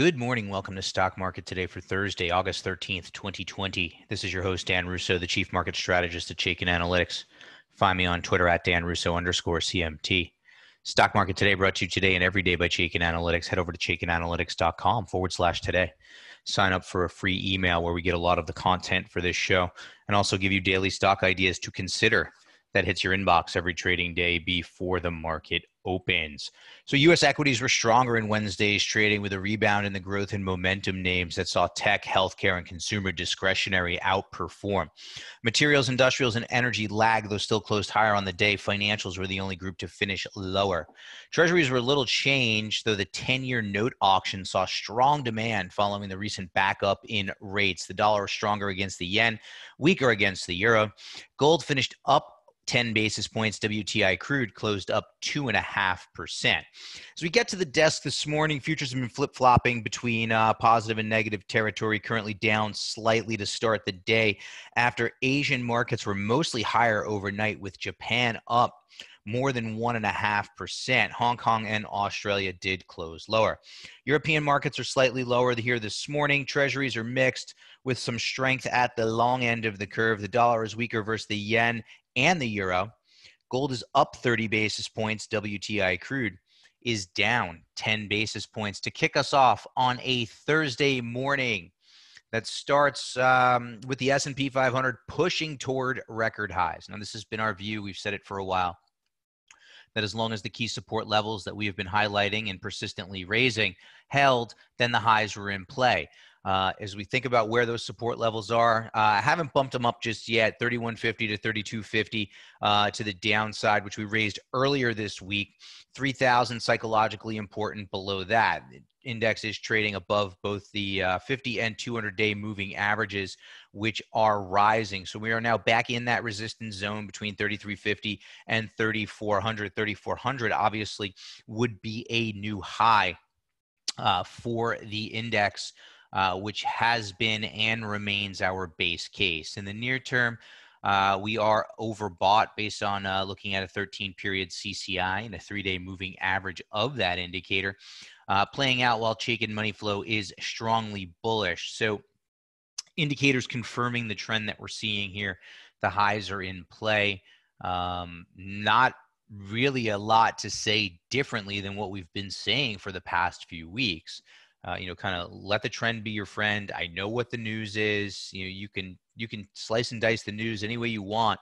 Good morning. Welcome to Stock Market Today for Thursday, August 13th, 2020. This is your host, Dan Russo, the Chief Market Strategist at Chaikin Analytics. Find me on Twitter at Dan Russo underscore CMT. Stock Market Today brought to you today and every day by Chaikin Analytics. Head over to chaikinanalytics.com forward slash today. Sign up for a free email where we get a lot of the content for this show and also give you daily stock ideas to consider that hits your inbox every trading day before the market opens. So U.S. equities were stronger in Wednesday's trading with a rebound in the growth and momentum names that saw tech, healthcare, and consumer discretionary outperform. Materials, industrials, and energy lagged, though still closed higher on the day. Financials were the only group to finish lower. Treasuries were little changed, though the 10-year note auction saw strong demand following the recent backup in rates. The dollar was stronger against the yen, weaker against the euro. Gold finished up 10 basis points. WTI crude closed up 2.5%. As we get to the desk this morning, futures have been flip flopping between uh, positive and negative territory, currently down slightly to start the day after Asian markets were mostly higher overnight, with Japan up more than 1.5%. Hong Kong and Australia did close lower. European markets are slightly lower here this morning. Treasuries are mixed with some strength at the long end of the curve. The dollar is weaker versus the yen and the euro. Gold is up 30 basis points. WTI crude is down 10 basis points to kick us off on a Thursday morning that starts um, with the S&P 500 pushing toward record highs. Now, this has been our view. We've said it for a while that as long as the key support levels that we have been highlighting and persistently raising held, then the highs were in play uh, as we think about where those support levels are. Uh, I haven't bumped them up just yet, 3150 to 3250 uh, to the downside, which we raised earlier this week. 3000 psychologically important below that. index is trading above both the uh, 50 and 200 day moving averages, which are rising. So we are now back in that resistance zone between 3350 and 3400. 3400 obviously would be a new high uh, for the index. Uh, which has been and remains our base case. In the near term, uh, we are overbought based on uh, looking at a 13 period CCI and a three day moving average of that indicator uh, playing out while Chaikin money flow is strongly bullish. So, indicators confirming the trend that we're seeing here. The highs are in play. Um, not really a lot to say differently than what we've been saying for the past few weeks uh, you know kind of let the trend be your friend i know what the news is you know you can you can slice and dice the news any way you want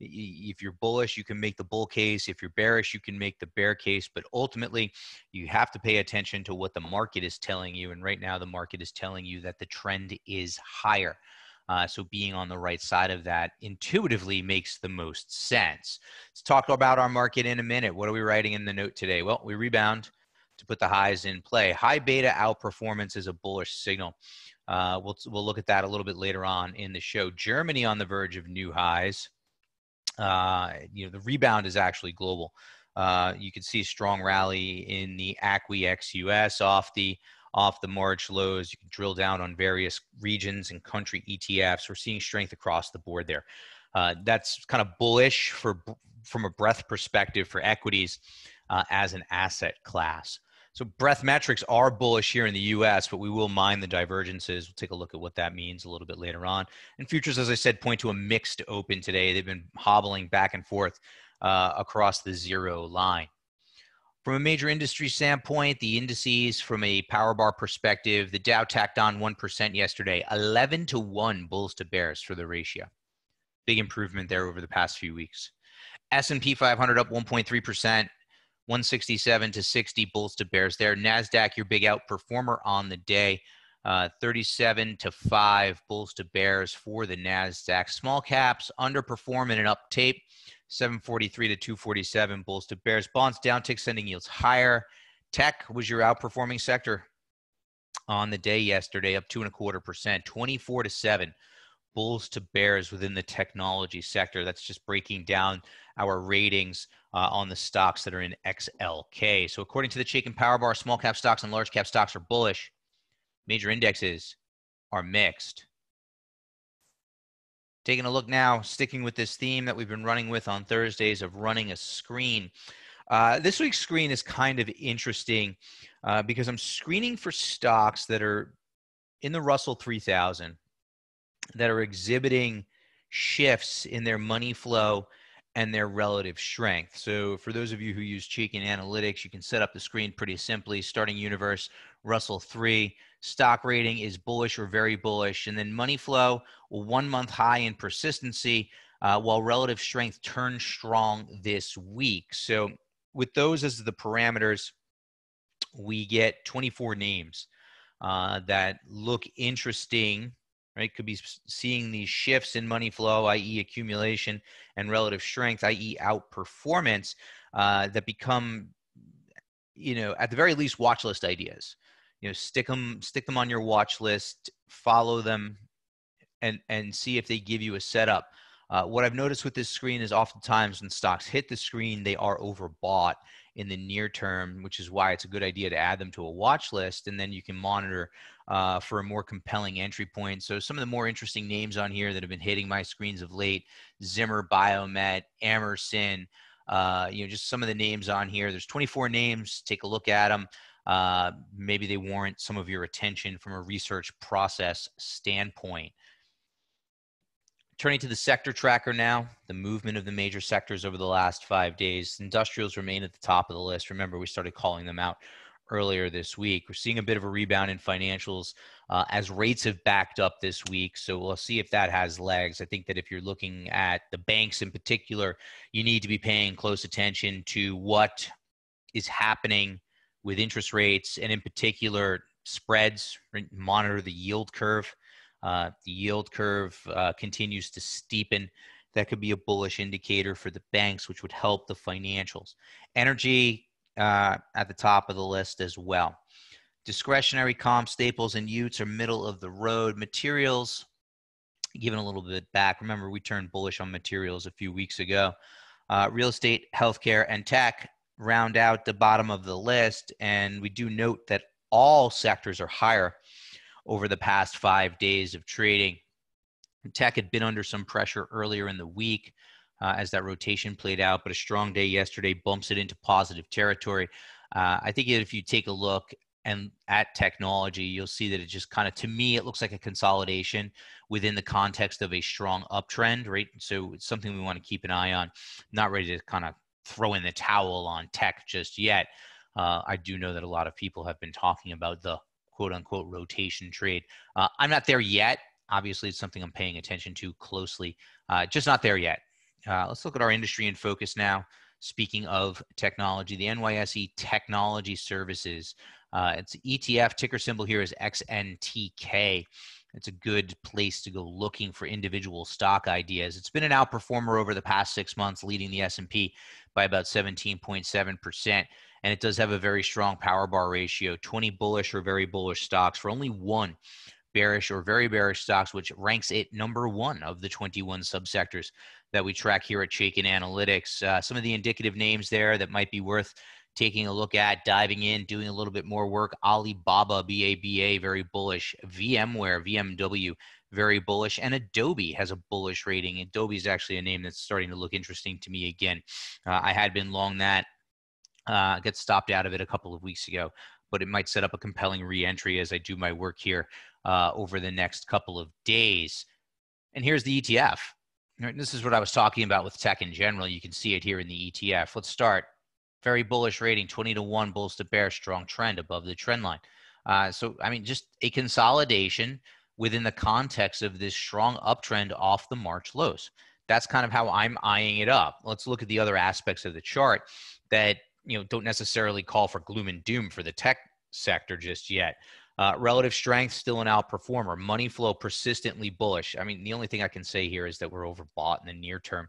if you're bullish you can make the bull case if you're bearish you can make the bear case but ultimately you have to pay attention to what the market is telling you and right now the market is telling you that the trend is higher uh, so being on the right side of that intuitively makes the most sense. Let's talk about our market in a minute. What are we writing in the note today? Well, we rebound to put the highs in play. High beta outperformance is a bullish signal. Uh, we'll, we'll look at that a little bit later on in the show. Germany on the verge of new highs. Uh, you know, the rebound is actually global. Uh, you can see strong rally in the ACWI ex-US off the off the March lows. You can drill down on various regions and country ETFs. We're seeing strength across the board there. Uh, that's kind of bullish for from a breadth perspective for equities uh, as an asset class. So breath metrics are bullish here in the US, but we will mind the divergences. We'll take a look at what that means a little bit later on. And futures, as I said, point to a mixed open today. They've been hobbling back and forth uh, across the zero line. From a major industry standpoint, the indices from a power bar perspective, the Dow tacked on 1% yesterday, 11 to 1 bulls to bears for the ratio. Big improvement there over the past few weeks. S&P 500 up 1.3%, 167 to 60, bulls to bears there. NASDAQ, your big outperformer on the day. Uh, 37 to 5 bulls to bears for the nasdaq small caps underperforming and up tape 743 to 247 bulls to bears bonds down tick, sending yields higher tech was your outperforming sector on the day yesterday up two and a quarter percent 24 to 7 bulls to bears within the technology sector. That's just breaking down our ratings uh, on the stocks that are in XLK. So, according to the Chicken Power Bar, small cap stocks and large cap stocks are bullish. Major indexes are mixed. Taking a look now, sticking with this theme that we've been running with on Thursdays of running a screen. Uh, this week's screen is kind of interesting uh, because I'm screening for stocks that are in the Russell 3000 that are exhibiting shifts in their money flow and their relative strength. So for those of you who use and Analytics, you can set up the screen pretty simply, starting universe, Russell 3, stock rating is bullish or very bullish, and then money flow, one month high in persistency, uh, while relative strength turns strong this week. So with those as the parameters, we get 24 names uh, that look interesting right? Could be seeing these shifts in money flow, i.e., accumulation and relative strength, i.e., outperformance, uh, that become, you know, at the very least, watch list ideas. You know, stick them, stick them on your watch list, follow them, and and see if they give you a setup. Uh, what I've noticed with this screen is oftentimes when stocks hit the screen, they are overbought in the near term, which is why it's a good idea to add them to a watch list. And then you can monitor uh, for a more compelling entry point. So, some of the more interesting names on here that have been hitting my screens of late Zimmer Biomet, Emerson, uh, you know, just some of the names on here. There's 24 names. Take a look at them. Uh, maybe they warrant some of your attention from a research process standpoint. Turning to the sector tracker now, the movement of the major sectors over the last five days, industrials remain at the top of the list. Remember, we started calling them out earlier this week. We're seeing a bit of a rebound in financials uh, as rates have backed up this week. So we'll see if that has legs. I think that if you're looking at the banks in particular, you need to be paying close attention to what is happening with interest rates and, in particular, spreads, monitor the yield curve. Uh, the yield curve uh, continues to steepen. That could be a bullish indicator for the banks, which would help the financials. Energy uh, at the top of the list as well. Discretionary comp staples and utes are middle of the road. Materials, giving a little bit back. Remember, we turned bullish on materials a few weeks ago. Uh, real estate, healthcare, and tech round out the bottom of the list. And we do note that all sectors are higher over the past five days of trading. Tech had been under some pressure earlier in the week uh, as that rotation played out, but a strong day yesterday bumps it into positive territory. Uh, I think if you take a look and at technology, you'll see that it just kind of, to me, it looks like a consolidation within the context of a strong uptrend, right? So it's something we want to keep an eye on. Not ready to kind of throw in the towel on tech just yet. Uh, I do know that a lot of people have been talking about the quote unquote rotation trade. Uh, I'm not there yet. Obviously, it's something I'm paying attention to closely. Uh, just not there yet. Uh, let's look at our industry in focus now. Speaking of technology, the NYSE Technology Services. Uh, it's ETF ticker symbol here is XNTK. It's a good place to go looking for individual stock ideas. It's been an outperformer over the past six months, leading the S&P by about 17.7 percent and it does have a very strong power bar ratio 20 bullish or very bullish stocks for only one bearish or very bearish stocks which ranks it number one of the 21 subsectors that we track here at shaken analytics uh, some of the indicative names there that might be worth taking a look at diving in doing a little bit more work alibaba baba very bullish vmware vmw very bullish and adobe has a bullish rating adobe is actually a name that's starting to look interesting to me again uh, i had been long that uh, get stopped out of it a couple of weeks ago, but it might set up a compelling reentry as I do my work here uh, over the next couple of days. And here's the ETF. Right, this is what I was talking about with tech in general. You can see it here in the ETF. Let's start. Very bullish rating, 20 to 1 bulls to bear, strong trend above the trend line. Uh, so, I mean, just a consolidation within the context of this strong uptrend off the March lows. That's kind of how I'm eyeing it up. Let's look at the other aspects of the chart that you know don't necessarily call for gloom and doom for the tech sector just yet. Uh, relative strength still an outperformer. Money flow persistently bullish. I mean, the only thing I can say here is that we're overbought in the near term.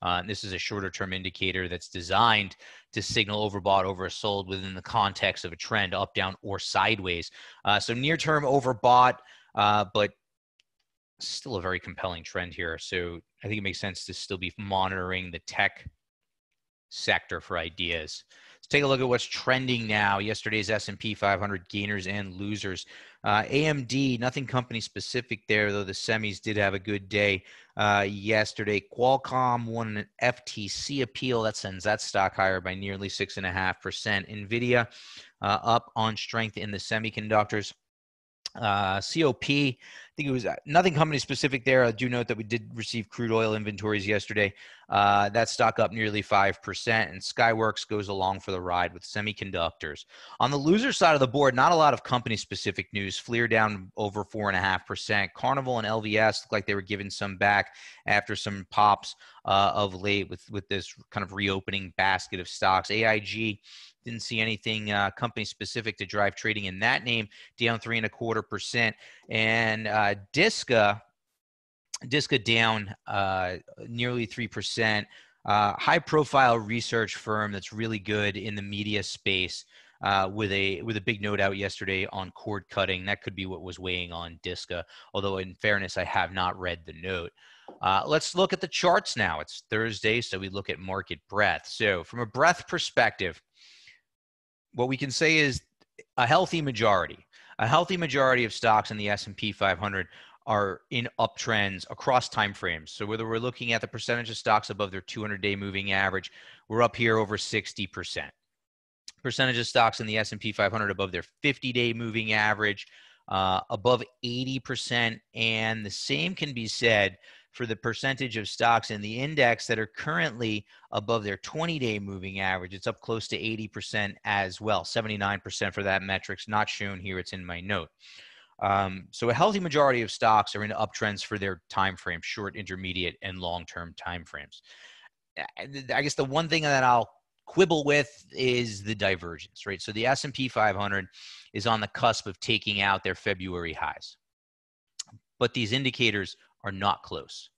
Uh, this is a shorter term indicator that's designed to signal overbought, oversold within the context of a trend up, down, or sideways. Uh, so near term overbought, uh, but still a very compelling trend here. So I think it makes sense to still be monitoring the tech sector for ideas. Let's take a look at what's trending now. Yesterday's S&P 500 gainers and losers. Uh, AMD, nothing company specific there, though the semis did have a good day uh, yesterday. Qualcomm won an FTC appeal. That sends that stock higher by nearly 6.5%. NVIDIA uh, up on strength in the semiconductors. Uh, COP think it was uh, nothing company specific there. I do note that we did receive crude oil inventories yesterday. Uh, that stock up nearly 5%, and Skyworks goes along for the ride with semiconductors. On the loser side of the board, not a lot of company specific news. Fleer down over 4.5%. Carnival and LVS look like they were giving some back after some pops uh, of late with, with this kind of reopening basket of stocks. AIG didn't see anything uh, company specific to drive trading in that name, down three and a quarter percent. And uh, Disca, uh, Disca uh, down uh, nearly 3%. Uh, high profile research firm that's really good in the media space uh, with a with a big note out yesterday on cord cutting. That could be what was weighing on Disca. Uh, although, in fairness, I have not read the note. Uh, let's look at the charts now. It's Thursday, so we look at market breadth. So, from a breadth perspective, what we can say is a healthy majority a healthy majority of stocks in the S&P 500 are in uptrends across time frames. So whether we're looking at the percentage of stocks above their 200-day moving average, we're up here over 60%. Percentage of stocks in the S&P 500 above their 50-day moving average, uh, above 80%, and the same can be said for the percentage of stocks in the index that are currently above their 20 day moving average. It's up close to 80% as well, 79% for that metric. It's not shown here, it's in my note. Um, so a healthy majority of stocks are in uptrends for their time frame, short, intermediate, and long-term time frames. I guess the one thing that I'll quibble with is the divergence, right? So the S&P 500 is on the cusp of taking out their February highs. But these indicators are not close.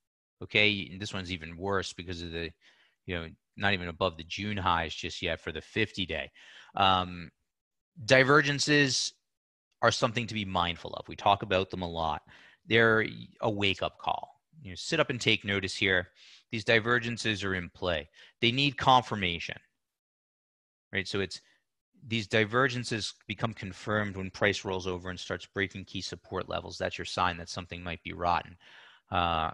Okay, this one's even worse because of the, you know, not even above the June highs just yet for the 50 day. Um, divergences are something to be mindful of. We talk about them a lot. They're a wake up call. You know, sit up and take notice here. These divergences are in play. They need confirmation. Right? So it's these divergences become confirmed when price rolls over and starts breaking key support levels. That's your sign that something might be rotten. Uh,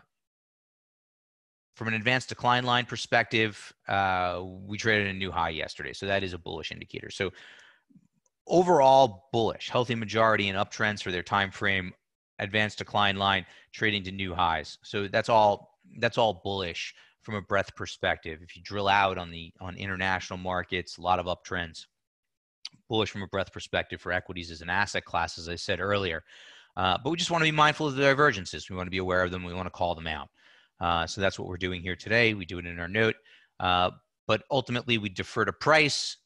from an advanced decline line perspective, uh, we traded a new high yesterday. So that is a bullish indicator. So overall bullish, healthy majority and uptrends for their time frame, advanced decline line trading to new highs. So that's all that's all bullish from a breadth perspective. If you drill out on the on international markets, a lot of uptrends. Bullish from a breadth perspective for equities as an asset class, as I said earlier. Uh, but we just want to be mindful of the divergences. We want to be aware of them. We want to call them out. Uh, so that's what we're doing here today. We do it in our note. Uh, but ultimately, we defer to price.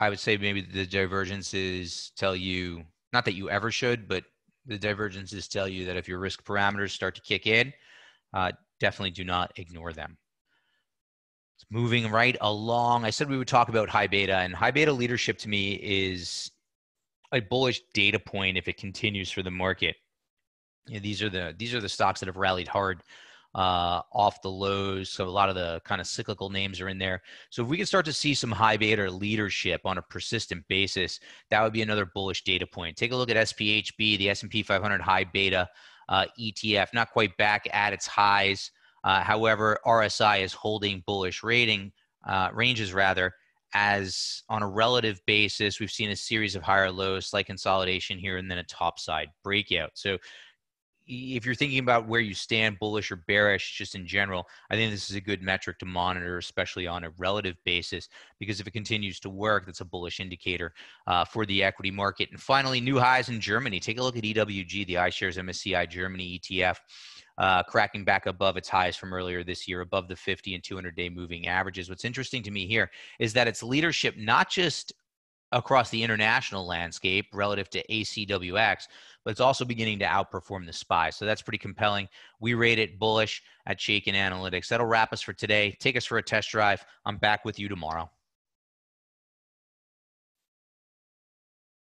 I would say maybe the divergences tell you, not that you ever should, but the divergences tell you that if your risk parameters start to kick in, uh, definitely do not ignore them. It's moving right along. I said we would talk about high beta, and high beta leadership to me is a bullish data point if it continues for the market. You know, these are the these are the stocks that have rallied hard uh, off the lows. So a lot of the kind of cyclical names are in there. So if we can start to see some high beta leadership on a persistent basis, that would be another bullish data point. Take a look at SPHB, the S&P 500 high beta uh, ETF, not quite back at its highs. Uh, however, RSI is holding bullish rating uh, ranges rather as on a relative basis, we've seen a series of higher lows, slight consolidation here, and then a top side breakout. So if you're thinking about where you stand, bullish or bearish, just in general, I think this is a good metric to monitor, especially on a relative basis, because if it continues to work, that's a bullish indicator uh, for the equity market. And finally, new highs in Germany. Take a look at EWG, the iShares MSCI Germany ETF. Uh, cracking back above its highs from earlier this year, above the 50 and 200 day moving averages. What's interesting to me here is that its leadership, not just across the international landscape relative to ACWX, but it's also beginning to outperform the SPY. So that's pretty compelling. We rate it bullish at Shaken Analytics. That'll wrap us for today. Take us for a test drive. I'm back with you tomorrow.